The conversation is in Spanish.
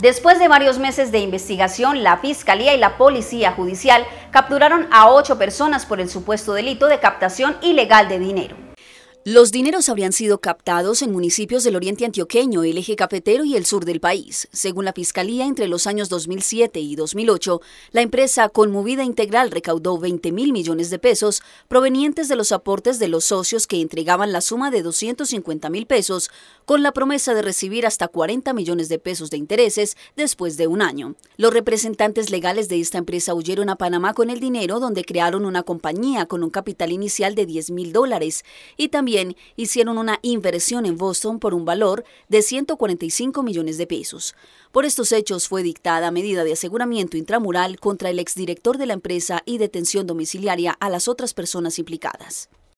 Después de varios meses de investigación, la Fiscalía y la Policía Judicial capturaron a ocho personas por el supuesto delito de captación ilegal de dinero. Los dineros habrían sido captados en municipios del oriente antioqueño, el eje cafetero y el sur del país. Según la Fiscalía, entre los años 2007 y 2008, la empresa Conmovida Integral recaudó 20 mil millones de pesos provenientes de los aportes de los socios que entregaban la suma de 250 mil pesos con la promesa de recibir hasta 40 millones de pesos de intereses después de un año. Los representantes legales de esta empresa huyeron a Panamá con el dinero donde crearon una compañía con un capital inicial de 10 mil dólares y también hicieron una inversión en Boston por un valor de 145 millones de pesos. Por estos hechos fue dictada medida de aseguramiento intramural contra el exdirector de la empresa y detención domiciliaria a las otras personas implicadas.